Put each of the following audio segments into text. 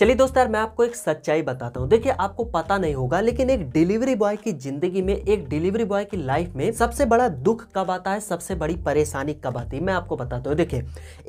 चलिए दोस्त यार मैं आपको एक सच्चाई बताता हूँ देखिए आपको पता नहीं होगा लेकिन एक डिलीवरी बॉय की जिंदगी में एक डिलीवरी बॉय की लाइफ में सबसे बड़ा दुख कब आता है सबसे बड़ी परेशानी कब आती है मैं आपको बताता हूँ देखिए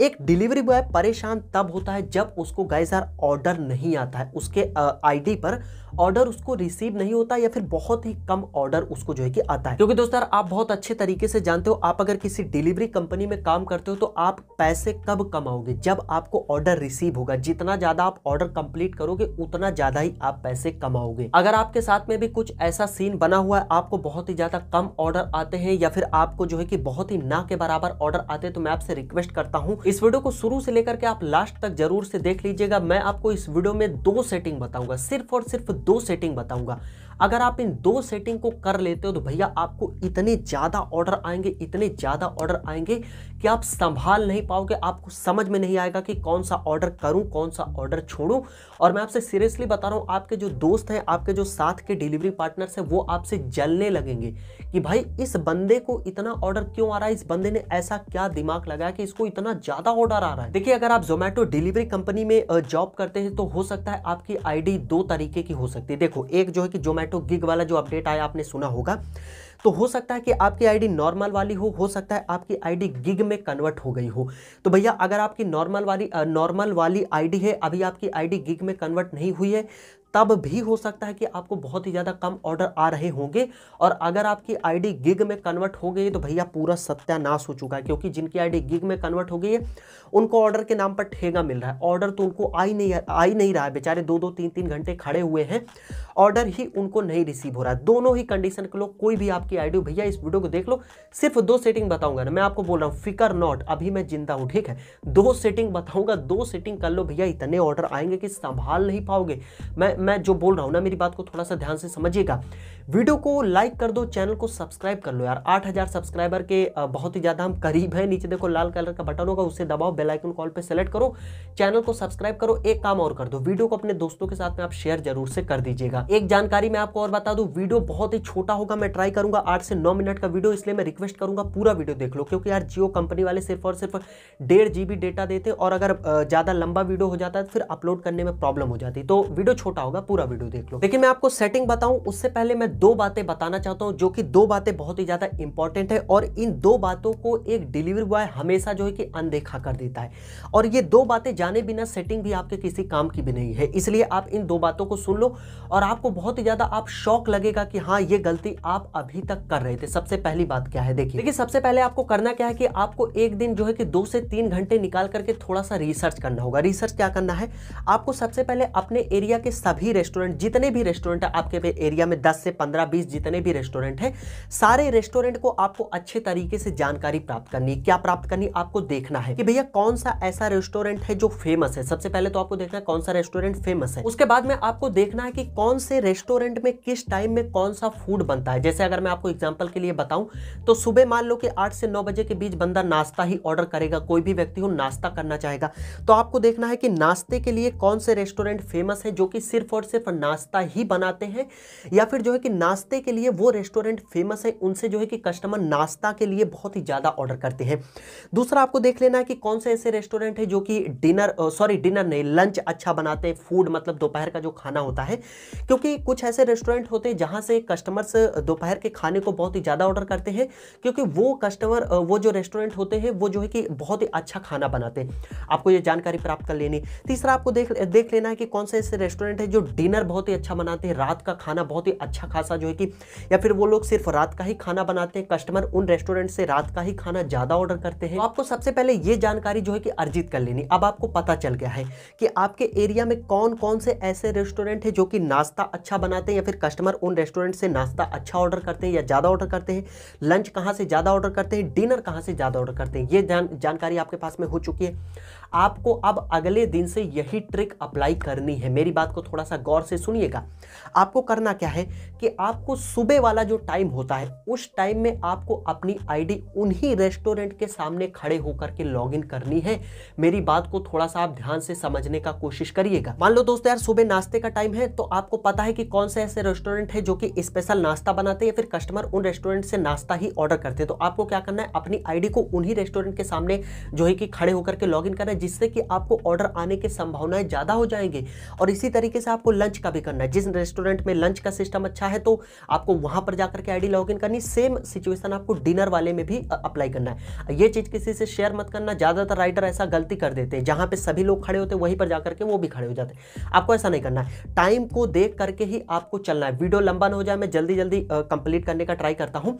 एक डिलीवरी बॉय परेशान तब होता है जब उसको गाइस यार ऑर्डर नहीं आता है उसके आई पर ऑर्डर उसको रिसीव नहीं होता या फिर बहुत ही कम ऑर्डर उसको जो है कि आता है क्योंकि दोस्त यार आप बहुत अच्छे तरीके से जानते हो आप अगर किसी डिलीवरी कंपनी में काम करते हो तो आप पैसे कब कमाओगे जब आपको ऑर्डर रिसीव होगा जितना ज्यादा आप ऑर्डर कंप्लीट करोगे उतना ज्यादा ही आप पैसे कमाओगे अगर आपके साथ में भी कुछ ऐसा सीन बना हुआ है आपको बहुत ही ज्यादा कम ऑर्डर आते हैं या फिर आपको जो है कि बहुत ही ना के बराबर ऑर्डर आते हैं तो मैं आपसे रिक्वेस्ट करता हूँ इस वीडियो को शुरू से लेकर के आप लास्ट तक जरूर से देख लीजिएगा मैं आपको इस वीडियो में दो सेटिंग बताऊंगा सिर्फ और सिर्फ दो सेटिंग बताऊंगा अगर आप इन दो सेटिंग को कर लेते हो तो भैया आपको इतने ज़्यादा ऑर्डर आएंगे इतने ज़्यादा ऑर्डर आएंगे कि आप संभाल नहीं पाओगे आपको समझ में नहीं आएगा कि कौन सा ऑर्डर करूं कौन सा ऑर्डर छोड़ूं और मैं आपसे सीरियसली बता रहा हूं आपके जो दोस्त हैं आपके जो साथ के डिलीवरी पार्टनर्स हैं वो आपसे जलने लगेंगे कि भाई इस बंदे को इतना ऑर्डर क्यों आ रहा है इस बंदे ने ऐसा क्या दिमाग लगाया कि इसको इतना ज़्यादा ऑर्डर आ रहा है देखिए अगर आप जोमेटो डिलीवरी कंपनी में जॉब करते हैं तो हो सकता है आपकी आईडी दो तरीके की हो सकती है देखो एक जो है कि जोमेटो जोमेटो गिग वाला जो अपडेट आया आपने सुना होगा तो हो सकता है कि आपकी आईडी नॉर्मल वाली हो हो सकता है आपकी आईडी गिग में कन्वर्ट हो गई हो तो भैया अगर आपकी नॉर्मल वाली नॉर्मल वाली आईडी है अभी आपकी आईडी गिग में कन्वर्ट नहीं हुई है तब भी हो सकता है कि आपको बहुत ही ज़्यादा कम ऑर्डर आ रहे होंगे और अगर आपकी आईडी गिग में कन्वर्ट हो गई तो भैया पूरा सत्यानाश हो चुका है क्योंकि जिनकी आईडी गिग में कन्वर्ट हो गई है उनको ऑर्डर के नाम पर ठेगा मिल रहा है ऑर्डर तो उनको आई नहीं आ ही नहीं रहा है बेचारे दो दो तीन तीन घंटे खड़े हुए हैं ऑर्डर ही उनको नहीं रिसीव हो रहा है दोनों ही कंडीशन के लोग कोई भी आपकी आईडी भैया इस वीडियो को देख लो सिर्फ दो सेटिंग बताऊंगा ना मैं आपको बोल रहा हूँ फिकर नॉट अभी मैं जिंदा हूँ ठीक है दो सेटिंग बताऊंगा दो सेटिंग कर लो भैया इतने ऑर्डर आएंगे कि संभाल नहीं पाओगे मैं मैं जो बोल रहा हूँ ना मेरी बात को थोड़ा सा ध्यान से समझिएगा वीडियो को लाइक कर दो चैनल को सब्सक्राइब कर लो यार 8000 सब्सक्राइबर के बहुत ही ज़्यादा हम करीब हैं नीचे देखो लाल कलर का बटन होगा उसे दबाओ आइकन कॉल पे सेलेक्ट करो चैनल को सब्सक्राइब करो एक काम और कर दो वीडियो को अपने दोस्तों के साथ में आप शेयर जरूर से कर दीजिएगा एक जानकारी मैं आपको और बता दूँ वीडियो बहुत ही छोटा होगा मैं ट्राई करूंगा आठ से नौ मिनट का वीडियो इसलिए मैं रिक्वेस्ट करूंगा पूरा वीडियो देख लो क्योंकि यार जियो कंपनी वाले सिर्फ और सिर्फ डेढ़ जीबी डेटा देते और अगर ज़्यादा लंबा वीडियो हो जाता है तो फिर अपलोड करने में प्रॉब्लम हो जाती तो वीडियो छोटा होगा पूरा वीडियो देख लो लेकिन मैं आपको सेटिंग बताऊं उससे पहले मैं दो बातें बताना चाहता हूं जो कि दो बातें बहुत ही ज्यादा इंपॉर्टेंट है और इन दो बातों को एक डिलीवरी बॉय हमेशा जो है कि अनदेखा कर देता है और ये दो बातें जाने बिना सेटिंग भी आपके किसी काम की भी नहीं है इसलिए आप इन दो बातों को सुन लो और आपको बहुत ही ज्यादा आप शौक लगेगा कि हाँ ये गलती आप अभी तक कर रहे थे सबसे पहली बात क्या है देखिए देखिए सबसे पहले आपको करना क्या है कि आपको एक दिन जो है कि दो से तीन घंटे निकाल करके थोड़ा सा रिसर्च करना होगा रिसर्च क्या करना है आपको सबसे पहले अपने एरिया के सब सभी रेस्टोरेंट जितने भी रेस्टोरेंट आपके एरिया में 10 से 15 20 जितने भी रेस्टोरेंट हैं सारे रेस्टोरेंट को आपको अच्छे तरीके से जानकारी प्राप्त करनी है क्या प्राप्त करनी आपको देखना है कि भैया कौन सा ऐसा रेस्टोरेंट है जो फेमस है सबसे पहले तो आपको देखना है कौन सा रेस्टोरेंट फेमस है उसके बाद में आपको देखना है कि कौन से रेस्टोरेंट में किस टाइम में कौन सा फूड बनता है जैसे अगर मैं आपको एग्जाम्पल के लिए बताऊं तो सुबह मान लो कि आठ से नौ बजे के बीच बंदा नाश्ता ही ऑर्डर करेगा कोई भी व्यक्ति हो नाश्ता करना चाहेगा तो आपको देखना है कि नाश्ते के लिए कौन से रेस्टोरेंट फेमस है जो कि सिर्फ सिर्फ और सिर्फ नाश्ता ही बनाते हैं या फिर जो है कि नाश्ते के लिए वो रेस्टोरेंट फेमस है उनसे जो है कि कस्टमर नाश्ता के लिए बहुत ही ज़्यादा ऑर्डर करते हैं दूसरा आपको देख लेना है कि कौन से ऐसे रेस्टोरेंट है जो कि डिनर सॉरी डिनर नहीं लंच अच्छा बनाते हैं फूड मतलब दोपहर का जो खाना होता है क्योंकि कुछ ऐसे रेस्टोरेंट होते हैं जहाँ से कस्टमर्स दोपहर के खाने को बहुत ही ज़्यादा ऑर्डर करते हैं क्योंकि वो कस्टमर वो जो रेस्टोरेंट होते हैं वो जो है कि बहुत ही अच्छा खाना बनाते हैं आपको ये जानकारी प्राप्त कर लेनी तीसरा आपको देख देख लेना है कि कौन से ऐसे रेस्टोरेंट है जो जो डिनर बहुत ही अच्छा बनाते हैं रात का खाना बहुत ही अच्छा खासा जो है कि या फिर वो लोग सिर्फ रात का ही खाना बनाते हैं कस्टमर उन रेस्टोरेंट से रात का ही खाना ज़्यादा ऑर्डर करते हैं तो आपको सबसे पहले ये जानकारी जो है कि अर्जित कर लेनी अब आपको पता चल गया है कि आपके एरिया में कौन कौन से ऐसे रेस्टोरेंट है जो कि नाश्ता अच्छा बनाते हैं या फिर कस्टमर उन रेस्टोरेंट से नाश्ता अच्छा ऑर्डर करते हैं या ज़्यादा ऑर्डर करते हैं लंच कहाँ से ज़्यादा ऑर्डर करते हैं डिनर कहाँ से ज़्यादा ऑर्डर करते हैं ये जान जानकारी आपके पास में हो चुकी है आपको अब अगले दिन से यही ट्रिक अप्लाई करनी है मेरी बात को थोड़ा थोड़ा सा गौर से सुनिएगा आपको करना क्या है कि आपको सुबह वाला जो टाइम होता है उस टाइम में आपको अपनी आईडी उन्हीं रेस्टोरेंट के सामने खड़े होकर के लॉगिन करनी है मेरी बात को थोड़ा सा आप ध्यान से समझने का कोशिश करिएगा मान लो दोस्तों यार सुबह नाश्ते का टाइम है तो आपको पता है कि कौन से ऐसे रेस्टोरेंट है जो कि स्पेशल नाश्ता बनाते हैं या फिर कस्टमर उन रेस्टोरेंट से नाश्ता ही ऑर्डर करते हैं तो आपको क्या करना है अपनी आईडी को उन्हीं रेस्टोरेंट के सामने जो है कि खड़े होकर के लॉगिन करना है जिससे कि आपको ऑर्डर आने की संभावनाएं ज़्यादा हो जाएंगे और इसी तरीके से आपको लंच का भी करना है जिस रेस्टोरेंट में लंच का सिस्टम अच्छा है तो आपको वहां पर जाकर के आईडी लॉगिन करनी सेम सिचुएशन आपको डिनर वाले में भी अप्लाई करना है ये चीज़ किसी से शेयर मत करना ज़्यादातर राइडर ऐसा गलती कर देते हैं जहां पर सभी लोग खड़े होते हैं वहीं पर जाकर के वो भी खड़े हो जाते हैं आपको ऐसा नहीं करना है टाइम को देख करके ही आपको चलना है वीडियो लंबा ना हो जाए मैं जल्दी जल्दी कंप्लीट करने का ट्राई करता हूँ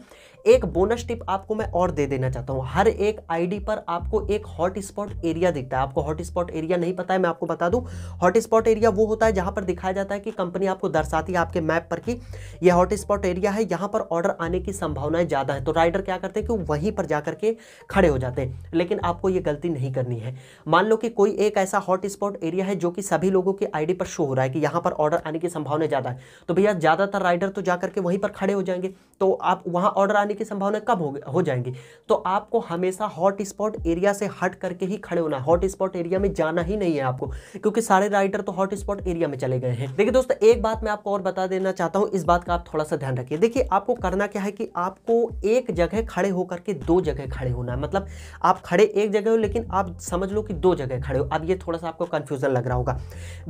एक बोनस टिप आपको मैं और दे देना चाहता हूँ हर एक आईडी पर आपको एक हॉट स्पॉट एरिया दिखता है आपको हॉट स्पॉट एरिया नहीं पता है मैं आपको बता दूं हॉट स्पॉट एरिया वो होता है जहां पर दिखाया जाता है कि कंपनी आपको दर्शाती है आपके मैप पर कि यह हॉटस्पॉट एरिया है यहाँ पर ऑर्डर आने की संभावनाएं ज़्यादा है तो राइडर क्या करते हैं कि वहीं पर जाकर के खड़े हो जाते हैं लेकिन आपको ये गलती नहीं करनी है मान लो कि कोई एक ऐसा हॉटस्पॉट एरिया है जो कि सभी लोगों की आईडी पर शो हो रहा है कि यहाँ पर ऑर्डर आने की संभावना ज़्यादा है तो भैया ज़्यादातर राइडर तो जा करके वहीं पर खड़े हो जाएंगे तो आप वहाँ ऑर्डर आने की संभावना कम हो, जाएंगी तो आपको हमेशा हॉटस्पॉट एरिया से हट करके ही खड़े होना है हॉटस्पॉट एरिया में जाना ही नहीं है आपको क्योंकि सारे राइडर तो हॉटस्पॉट एरिया में चले चले गए हैं देखिए दोस्तों एक बात मैं आपको और बता देना चाहता हूँ इस बात का आप थोड़ा सा ध्यान रखिए देखिए आपको करना क्या है कि आपको एक जगह खड़े होकर के दो जगह खड़े होना है मतलब आप खड़े एक जगह हो लेकिन आप समझ लो कि दो जगह खड़े हो अब ये थोड़ा सा आपको कन्फ्यूजन लग रहा होगा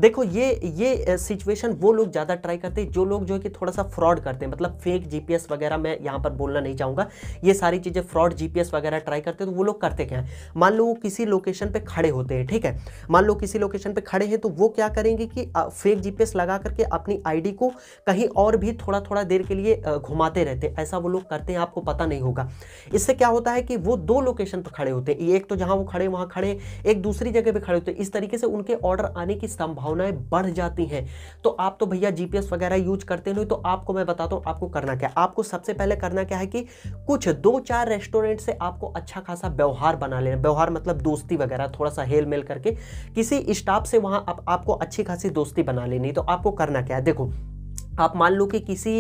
देखो ये ये सिचुएशन वो लोग ज़्यादा ट्राई करते हैं जो लोग जो है कि थोड़ा सा फ्रॉड करते हैं मतलब फेक जी वगैरह मैं यहाँ पर बोलना नहीं चाहूँगा ये सारी चीज़ें फ्रॉड जी वगैरह ट्राई करते हैं तो वो लोग करते क्या है मान लो वो किसी लोकेशन पर खड़े होते हैं ठीक है मान लो किसी लोकेशन पर खड़े हैं तो वो क्या करेंगे कि फेक जीपीएस लगा करके अपनी आईडी को कहीं और भी थोड़ा थोड़ा देर के लिए घुमाते रहते हैं ऐसा वो लोग करते हैं आपको पता नहीं होगा इससे क्या होता है कि वो दो लोकेशन पर खड़े होते हैं एक तो जहाँ वो खड़े वहाँ खड़े एक दूसरी जगह पर खड़े होते हैं इस तरीके से उनके ऑर्डर आने की संभावनाएं बढ़ जाती हैं तो आप तो भैया जीपीएस वगैरह यूज करते नहीं तो आपको मैं बताता हूँ आपको करना क्या आपको सबसे पहले करना क्या है कि कुछ दो चार रेस्टोरेंट से आपको अच्छा खासा व्यवहार बना लेना व्यवहार मतलब दोस्ती वगैरह थोड़ा सा हेल मेल करके किसी स्टाफ से वहाँ आप, आपको अच्छी खासी दोस्ती बना बना लेनी तो आपको करना क्या है देखो आप मान लो कि किसी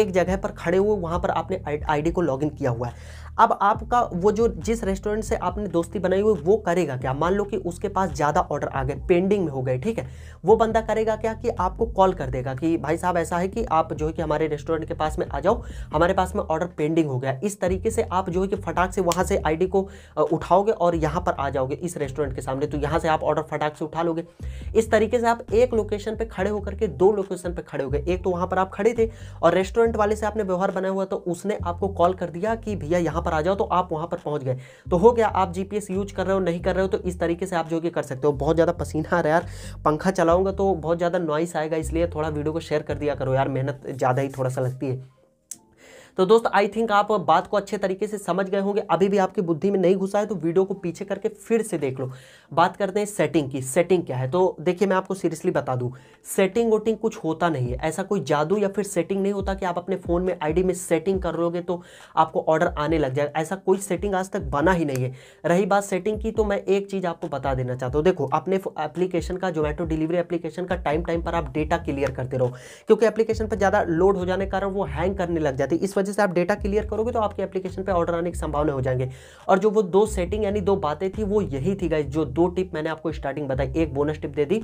एक जगह पर खड़े हुए वहाँ पर आपने आईडी को लॉगिन किया हुआ है अब आपका वो जो जिस रेस्टोरेंट से आपने दोस्ती बनाई हुई वो करेगा क्या मान लो कि उसके पास ज़्यादा ऑर्डर आ गए पेंडिंग में हो गए ठीक है वो बंदा करेगा क्या कि आपको कॉल कर देगा कि भाई साहब ऐसा है कि आप जो है कि हमारे रेस्टोरेंट के पास में आ जाओ हमारे पास में ऑर्डर पेंडिंग हो गया इस तरीके से आप जो है कि फटाक से वहाँ से आई को उठाओगे और यहाँ पर आ जाओगे इस रेस्टोरेंट के सामने तो यहाँ से आप ऑर्डर फटाक से उठा लोगे इस तरीके से आप एक लोकेशन पर खड़े होकर के दो लोकेशन पर खड़े हो गए एक तो वहाँ पर आप खड़े थे और रेस्टोरेंट वाले से आपने व्यवहार बनाया हुआ तो उसने आपको कॉल कर दिया कि भैया यहाँ पर आ जाओ तो आप वहां पर पहुंच गए तो हो गया आप जीपीएस यूज कर रहे हो नहीं कर रहे हो तो इस तरीके से आप जो कि कर सकते हो बहुत ज़्यादा पसीना आ रहा यार पंखा चलाऊंगा तो बहुत ज़्यादा नॉइस आएगा इसलिए थोड़ा वीडियो को शेयर कर दिया करो यार मेहनत ज़्यादा ही थोड़ा सा लगती है तो दोस्त आई थिंक आप बात को अच्छे तरीके से समझ गए होंगे अभी भी आपकी बुद्धि में नहीं घुसा है तो वीडियो को पीछे करके फिर से देख लो बात करते हैं सेटिंग की सेटिंग क्या है तो देखिए मैं आपको सीरियसली बता दूँ सेटिंग वोटिंग कुछ होता नहीं है ऐसा कोई जादू या फिर सेटिंग नहीं होता कि आप अपने फ़ोन में आई में सेटिंग कर लोगे तो आपको ऑर्डर आने लग जाए ऐसा कोई सेटिंग आज तक बना ही नहीं है रही बात सेटिंग की तो मैं एक चीज़ आपको बता देना चाहता हूँ देखो अपने एप्लीकेशन का जोमेटो डिलीवरी एप्लीकेशन का टाइम टाइम पर आप डेटा क्लियर करते रहो क्योंकि एप्लीकेशन पर ज़्यादा लोड हो जाने के कारण वो हैंग करने लग जाती है इस वजह वजह से आप डेटा क्लियर करोगे तो आपकी एप्लीकेशन पर ऑर्डर आने की संभावना हो जाएंगे और जो वो दो सेटिंग यानी दो बातें थी वो यही थी गाइज जो दो टिप मैंने आपको स्टार्टिंग बताई एक बोनस टिप दे दी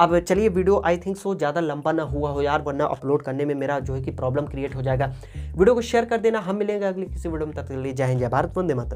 अब चलिए वीडियो आई थिंक सो ज़्यादा लंबा ना हुआ हो यार वरना अपलोड करने में मेरा जो है कि प्रॉब्लम क्रिएट हो जाएगा वीडियो को शेयर कर देना हम मिलेंगे अगले किसी वीडियो में तब तक के लिए जय हिंद जय भारत वंदे मातरम